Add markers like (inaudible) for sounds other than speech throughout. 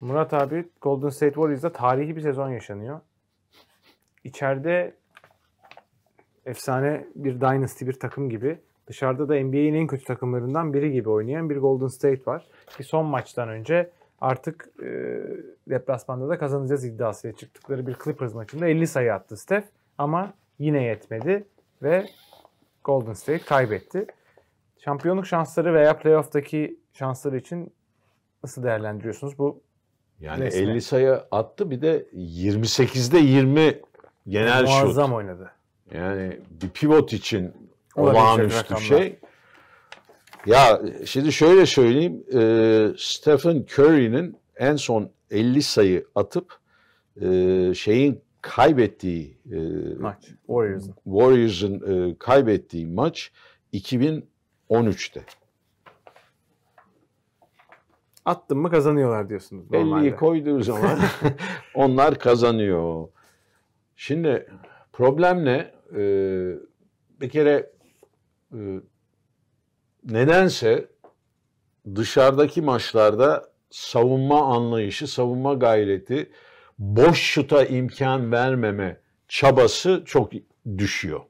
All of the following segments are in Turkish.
Murat abi Golden State Warriors'da tarihi bir sezon yaşanıyor. İçeride efsane bir dynasty bir takım gibi dışarıda da NBA'in en kötü takımlarından biri gibi oynayan bir Golden State var. Ki son maçtan önce artık e, deplasmanda da kazanacağız iddiasıyla çıktıkları bir Clippers maçında 50 sayı attı Steph ama yine yetmedi ve Golden State kaybetti. Şampiyonluk şansları veya playoff'taki şansları için nasıl değerlendiriyorsunuz? Bu yani Resmen. 50 sayı attı bir de 28'de 20 genel Muazzam şut. Muazzam oynadı. Yani bir pivot için olağanüstü şey. Ya şimdi şöyle söyleyeyim. E, Stephen Curry'nin en son 50 sayı atıp e, şeyin kaybettiği e, maç Warriors'ın Warriors'ın e, kaybettiği maç 2013'te attın mı kazanıyorlar diyorsunuz normalde. 50'yi koyduğu zaman (laughs) onlar kazanıyor. Şimdi problem ne? Ee, bir kere e, nedense dışarıdaki maçlarda savunma anlayışı, savunma gayreti, boş şuta imkan vermeme çabası çok düşüyor.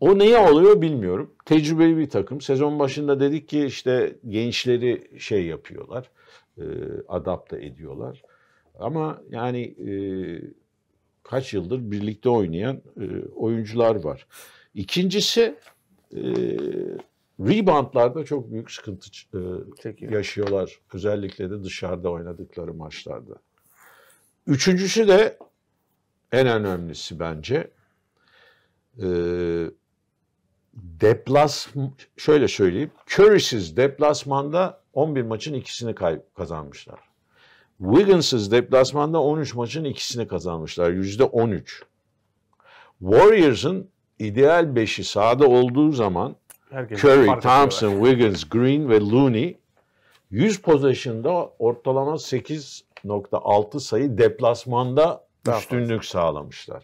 O neye oluyor bilmiyorum. Tecrübeli bir takım. Sezon başında dedik ki işte gençleri şey yapıyorlar, e, adapte ediyorlar. Ama yani e, kaç yıldır birlikte oynayan e, oyuncular var. İkincisi e, reboundlarda çok büyük sıkıntı e, yaşıyorlar. Özellikle de dışarıda oynadıkları maçlarda. Üçüncüsü de en önemlisi bence e, deplas şöyle söyleyeyim. Curry'siz deplasmanda 11 maçın ikisini kay- kazanmışlar. Wiggins'ız deplasmanda 13 maçın ikisini kazanmışlar. Yüzde 13. Warriors'ın ideal beşi sahada olduğu zaman Herkes Curry, Thompson, ediyorlar. Wiggins, Green ve Looney 100 pozisyonda ortalama 8.6 sayı deplasmanda Daha üstünlük fazla. sağlamışlar.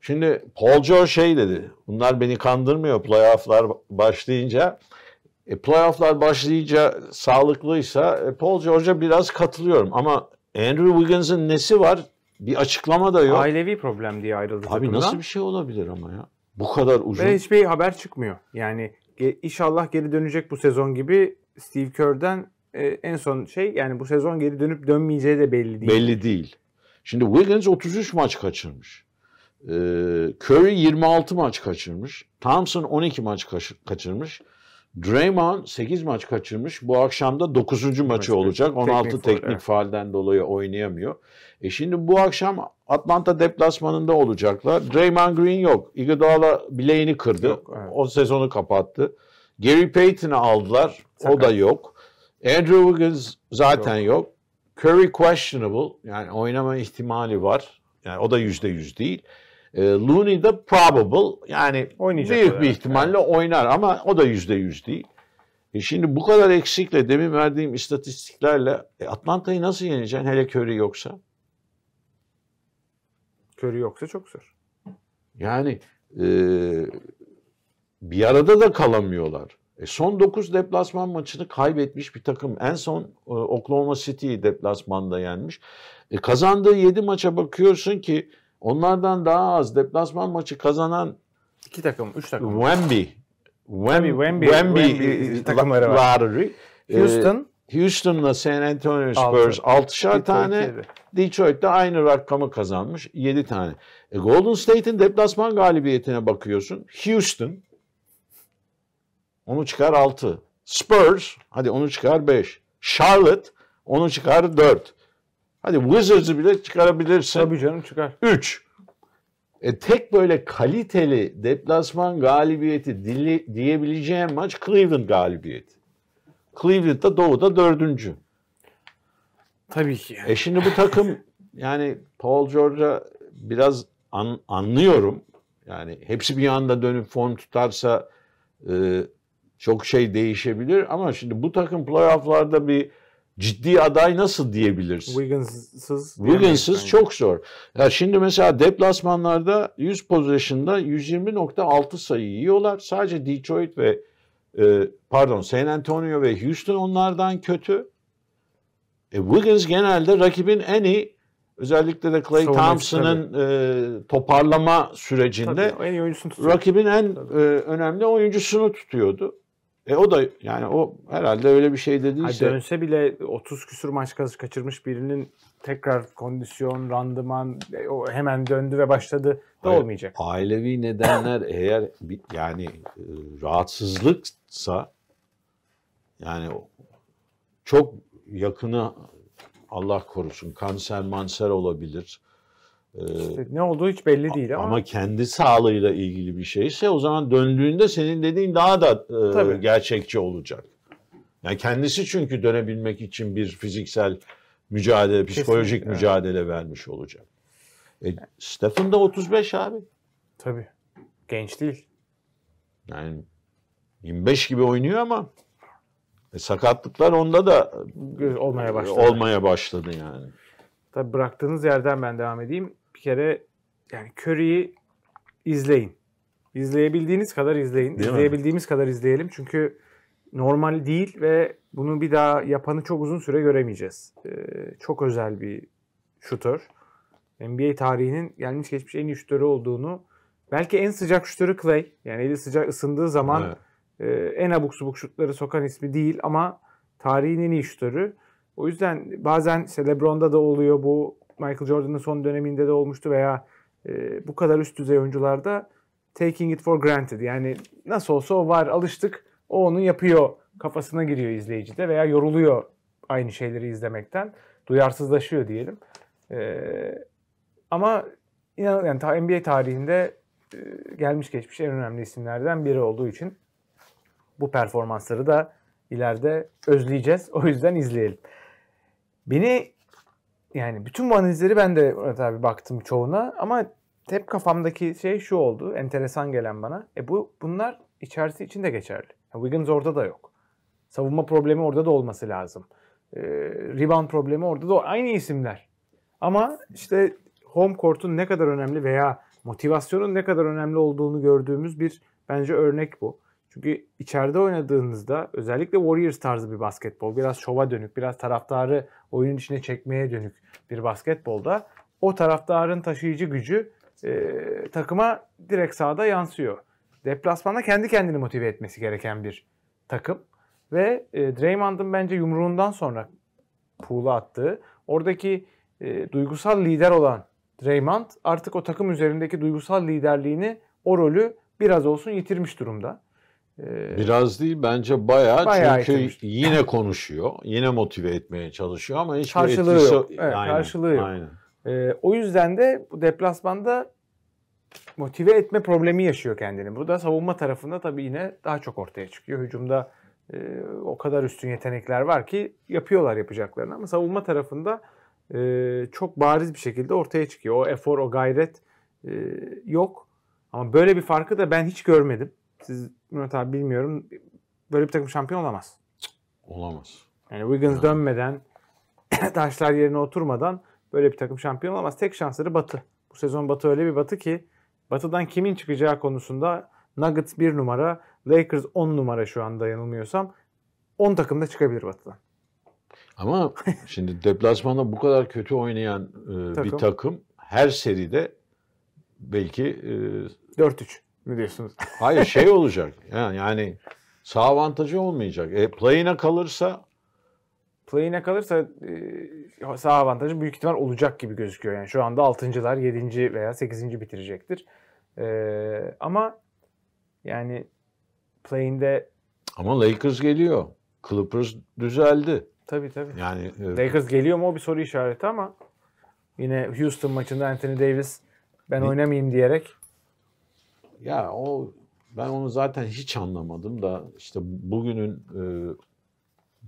Şimdi Paul George şey dedi. Bunlar beni kandırmıyor playofflar başlayınca. E, playofflar başlayınca sağlıklıysa e, Paul George'a biraz katılıyorum. Ama Andrew Wiggins'in nesi var? Bir açıklama da yok. Ailevi problem diye ayrıldı. Abi takımdan. nasıl bir şey olabilir ama ya? Bu kadar uzun. Ve hiçbir haber çıkmıyor. Yani inşallah geri dönecek bu sezon gibi Steve Kerr'den e, en son şey yani bu sezon geri dönüp dönmeyeceği de belli değil. Belli değil. Şimdi Wiggins 33 maç kaçırmış. Ee, Curry 26 maç kaçırmış. Thompson 12 maç kaçırmış. Draymond 8 maç kaçırmış. Bu akşam da 9. maçı Maç, olacak. 16 teknik, teknik faal, evet. dolayı oynayamıyor. E şimdi bu akşam Atlanta deplasmanında olacaklar. Draymond Green yok. Iguodala bileğini kırdı. Yok, evet. O sezonu kapattı. Gary Payton'ı aldılar. Sakat. O da yok. Andrew Wiggins zaten yok. yok. Curry questionable. Yani oynama ihtimali var. Yani o da %100 değil. E, Looney de probable yani Oynayacak büyük bir ihtimalle yani. oynar ama o da yüzde yüz değil. E şimdi bu kadar eksikle demin verdiğim istatistiklerle e Atlanta'yı nasıl yeneceksin hele Curry yoksa? Curry yoksa çok zor. Yani e, bir arada da kalamıyorlar. E son 9 deplasman maçını kaybetmiş bir takım. En son e, Oklahoma City deplasmanda yenmiş. E kazandığı 7 maça bakıyorsun ki Onlardan daha az deplasman maçı kazanan iki takım, üç takım. Wemby. Wemby, Wemby, Wemby, Wemby Wemby e, e, takımları var. Ee, Houston. Ee, Houston'la San Antonio Spurs 6'şar tane. Yedi. Detroit'te aynı rakamı kazanmış. 7 tane. E, Golden State'in deplasman galibiyetine bakıyorsun. Houston onu çıkar 6. Spurs hadi onu çıkar 5. Charlotte onu çıkar 4. Hadi Wizards'ı bile çıkarabilirsin. Tabii canım çıkar. Üç. E, tek böyle kaliteli deplasman galibiyeti dili, diyebileceğim maç Cleveland galibiyeti. Cleveland da Doğu'da dördüncü. Tabii ki. E şimdi bu takım (laughs) yani Paul George'a biraz an, anlıyorum. Yani hepsi bir anda dönüp form tutarsa e, çok şey değişebilir ama şimdi bu takım playoff'larda bir ciddi aday nasıl diyebilirsin? Wiggins'sız. Wiggins'sız çok zor. Ya şimdi mesela deplasmanlarda 100 pozisyonda 120.6 sayı yiyorlar. Sadece Detroit ve e, pardon San Antonio ve Houston onlardan kötü. E, Wiggins genelde rakibin en iyi özellikle de Clay Thompson'ın e, toparlama sürecinde tabii, en iyi rakibin en e, önemli oyuncusunu tutuyordu. E o da yani o herhalde öyle bir şey dediyse. Ha, dönse bile 30 küsur maç kaçırmış birinin tekrar kondisyon, randıman e, o hemen döndü ve başladı da Hayır, olmayacak. Ailevi nedenler (clears throat) eğer bir, yani e, rahatsızlıksa yani çok yakını Allah korusun kanser manser olabilir. Ee, işte ne olduğu hiç belli değil ama. Ama kendi sağlığıyla ilgili bir şeyse o zaman döndüğünde senin dediğin daha da e, gerçekçi olacak. Yani kendisi çünkü dönebilmek için bir fiziksel mücadele, psikolojik Kesinlikle. mücadele vermiş olacak. E, e- Stephen da 35 abi. Tabii. Genç değil. Yani 25 gibi oynuyor ama e, sakatlıklar onda da olmaya e, başladı. Olmaya başladı yani. Tabii bıraktığınız yerden ben devam edeyim. Bir kere yani Curry'i izleyin. İzleyebildiğiniz kadar izleyin. Değil İzleyebildiğimiz mi? kadar izleyelim. Çünkü normal değil ve bunu bir daha yapanı çok uzun süre göremeyeceğiz. Ee, çok özel bir şutör. NBA tarihinin gelmiş geçmiş en iyi şutörü olduğunu belki en sıcak şutörü Clay. Yani eli sıcak ısındığı zaman evet. e, en abuk subuk şutları sokan ismi değil ama tarihin en iyi şutörü. O yüzden bazen işte da oluyor bu. Michael Jordan'ın son döneminde de olmuştu veya e, bu kadar üst düzey oyuncularda taking it for granted. Yani nasıl olsa o var alıştık o onu yapıyor kafasına giriyor izleyicide veya yoruluyor aynı şeyleri izlemekten. Duyarsızlaşıyor diyelim. E, ama inan yani NBA tarihinde e, gelmiş geçmiş en önemli isimlerden biri olduğu için bu performansları da ileride özleyeceğiz. O yüzden izleyelim. Beni yani bütün bu analizleri ben de Murat abi baktım çoğuna ama hep kafamdaki şey şu oldu. Enteresan gelen bana. E bu bunlar içerisi için de geçerli. Wiggins orada da yok. Savunma problemi orada da olması lazım. E, rebound problemi orada da aynı isimler. Ama işte home court'un ne kadar önemli veya motivasyonun ne kadar önemli olduğunu gördüğümüz bir bence örnek bu. Çünkü içeride oynadığınızda özellikle Warriors tarzı bir basketbol, biraz şova dönük, biraz taraftarı oyunun içine çekmeye dönük bir basketbolda o taraftarın taşıyıcı gücü e, takıma direkt sahada yansıyor. Deplasmanda kendi kendini motive etmesi gereken bir takım ve e, Draymond'ın bence yumruğundan sonra pool'a attığı oradaki e, duygusal lider olan Draymond artık o takım üzerindeki duygusal liderliğini o rolü biraz olsun yitirmiş durumda. Ee, Biraz değil bence bayağı, bayağı çünkü etmiş. yine konuşuyor, yine motive etmeye çalışıyor ama hiçbir karşılığı etkisi yok. Evet, aynen, karşılığı yok. Aynen. Ee, o yüzden de bu deplasmanda motive etme problemi yaşıyor kendini. Bu da savunma tarafında tabii yine daha çok ortaya çıkıyor. Hücumda e, o kadar üstün yetenekler var ki yapıyorlar yapacaklarını ama savunma tarafında e, çok bariz bir şekilde ortaya çıkıyor. O efor, o gayret e, yok. Ama böyle bir farkı da ben hiç görmedim. Siz Murat abi bilmiyorum. Böyle bir takım şampiyon olamaz. Olamaz. Yani Wiggins yani. dönmeden, (clears throat) taşlar yerine oturmadan böyle bir takım şampiyon olamaz. Tek şansları Batı. Bu sezon Batı öyle bir Batı ki Batı'dan kimin çıkacağı konusunda Nuggets 1 numara, Lakers 10 numara şu anda yanılmıyorsam. 10 takım da çıkabilir Batı'dan. Ama (laughs) şimdi deplasmanda bu kadar kötü oynayan e, takım. bir takım her seride belki e, 4 mi diyorsunuz? (laughs) Hayır şey olacak. Yani, yani sağ avantajı olmayacak. E, play'ine kalırsa Play'ine kalırsa e, sağ avantajı büyük ihtimal olacak gibi gözüküyor. Yani şu anda 6.lar 7. veya 8. bitirecektir. E, ama yani play'inde ama Lakers geliyor. Clippers düzeldi. Tabii tabii. Yani e, Lakers geliyor mu o bir soru işareti ama yine Houston maçında Anthony Davis ben oynamayayım diyerek ya o ben onu zaten hiç anlamadım da işte bugünün e,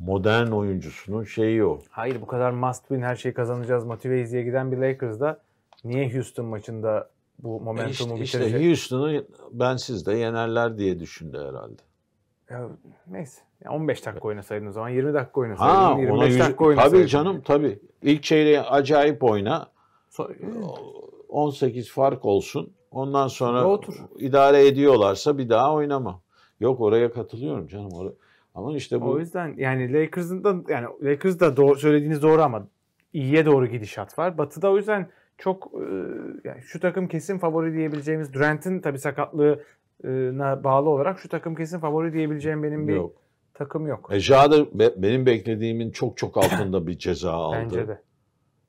modern oyuncusunun şeyi o. Hayır bu kadar must win her şeyi kazanacağız motiveyiz diye giden bir Lakers'da niye Houston maçında bu momentumu e işte, bitirecek? İşte Houston'u bensiz de yenerler diye düşündü herhalde. Ya, neyse. 15 dakika oynasaydın o zaman 20 dakika oynasaydın. Ha, 25 yüz... dakika oynasaydın. Tabii canım tabii. İlk çeyreği acayip oyna. 18 fark olsun. Ondan sonra otur. idare ediyorlarsa bir daha oynama. Yok oraya katılıyorum canım. Or ama işte bu... O yüzden yani Lakers'ın da yani Lakers da doğru, söylediğiniz doğru ama iyiye doğru gidişat var. Batı'da o yüzden çok e, yani şu takım kesin favori diyebileceğimiz Durant'in tabi sakatlığına bağlı olarak şu takım kesin favori diyebileceğim benim bir yok. takım yok. E, Jada be, benim beklediğimin çok çok altında bir ceza aldı. Bence de.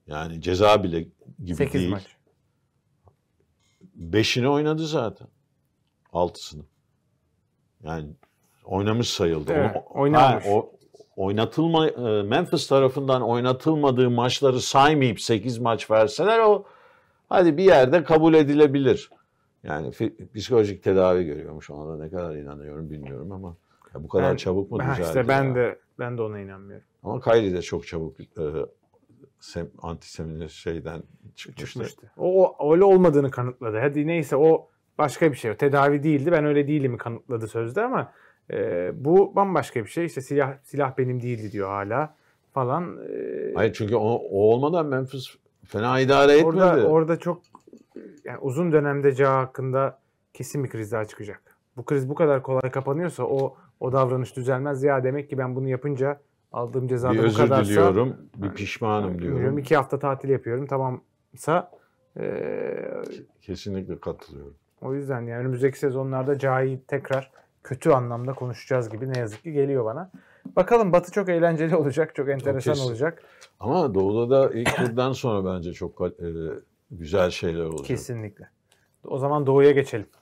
Yani ceza bile gibi 8 değil. maç beşini oynadı zaten. Altısını. Yani oynamış sayıldı. Evet, oynamış. o, oynatılma e, Memphis tarafından oynatılmadığı maçları saymayıp 8 maç verseler o hadi bir yerde kabul edilebilir. Yani psikolojik tedavi görüyormuş. Ona da ne kadar inanıyorum bilmiyorum ama ya bu kadar ben, çabuk mu düzeldi? İşte ben ya? de ben de ona inanmıyorum. Ama Kyrie de çok çabuk e, sem, antiseminist şeyden çıkmıştı. O, o öyle olmadığını kanıtladı. Hadi neyse o başka bir şey. O tedavi değildi. Ben öyle değilimi kanıtladı sözde ama e, bu bambaşka bir şey. İşte silah silah benim değildi diyor hala falan. E, Hayır çünkü o, o olmadan Memphis fena idare orada, etmedi. Orada çok yani uzun dönemde Ca hakkında kesin bir kriz daha çıkacak. Bu kriz bu kadar kolay kapanıyorsa o o davranış düzelmez. Ya demek ki ben bunu yapınca aldığım cezada bir bu kadarsa. Bir özür diliyorum, bir pişmanım yani, diyorum. iki hafta tatil yapıyorum. Tamam e, Kesinlikle katılıyorum. O yüzden yani önümüzdeki sezonlarda Cahil tekrar kötü anlamda konuşacağız gibi ne yazık ki geliyor bana. Bakalım Batı çok eğlenceli olacak, çok enteresan çok olacak. Ama Doğu'da da ilk turdan sonra bence çok e, güzel şeyler olacak. Kesinlikle. O zaman Doğu'ya geçelim.